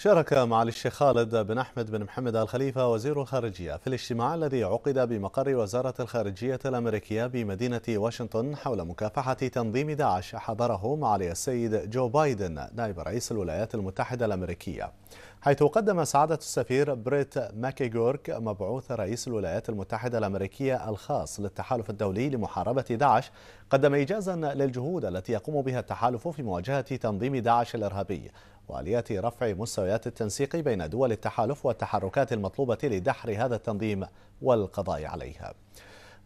شارك معالي الشيخ خالد بن أحمد بن محمد الخليفة وزير الخارجية في الاجتماع الذي عقد بمقر وزارة الخارجية الأمريكية بمدينة واشنطن حول مكافحة تنظيم داعش حضره معالي السيد جو بايدن نائب رئيس الولايات المتحدة الأمريكية حيث قدم سعادة السفير بريت ماكيغورك مبعوث رئيس الولايات المتحدة الأمريكية الخاص للتحالف الدولي لمحاربة داعش قدم إيجازا للجهود التي يقوم بها التحالف في مواجهة تنظيم داعش الإرهابي وآلية رفع مستويات التنسيق بين دول التحالف والتحركات المطلوبة لدحر هذا التنظيم والقضاء عليها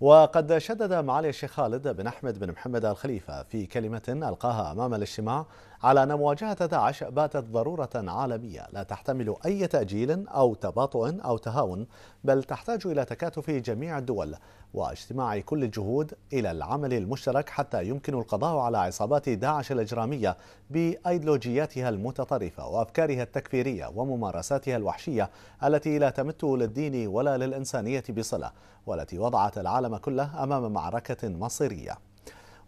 وقد شدد معالي الشيخ خالد بن أحمد بن محمد الخليفة في كلمة ألقاها أمام الاجتماع على أن مواجهة داعش باتت ضرورة عالمية لا تحتمل أي تأجيل أو تباطؤ أو تهاون بل تحتاج إلى تكاتف جميع الدول واجتماع كل الجهود إلى العمل المشترك حتى يمكن القضاء على عصابات داعش الإجرامية بأيدلوجياتها المتطرفة وأفكارها التكفيرية وممارساتها الوحشية التي لا تمت للدين ولا للإنسانية بصلة والتي وضعت العالم العالم كله أمام معركة مصيرية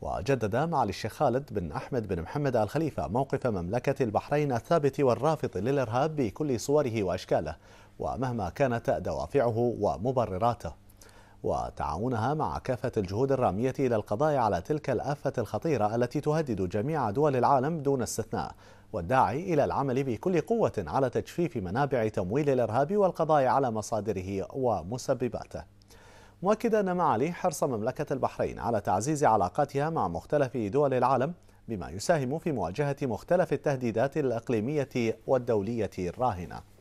وجدد معالي الشيخ خالد بن أحمد بن محمد آل خليفة موقف مملكة البحرين الثابت والرافض للإرهاب بكل صوره وأشكاله ومهما كانت دوافعه ومبرراته وتعاونها مع كافة الجهود الرامية إلى القضاء على تلك الآفة الخطيرة التي تهدد جميع دول العالم دون استثناء والداعي إلى العمل بكل قوة على تجفيف منابع تمويل الإرهاب والقضاء على مصادره ومسبباته مؤكدا ما عليه حرص مملكة البحرين على تعزيز علاقاتها مع مختلف دول العالم بما يساهم في مواجهة مختلف التهديدات الإقليمية والدولية الراهنة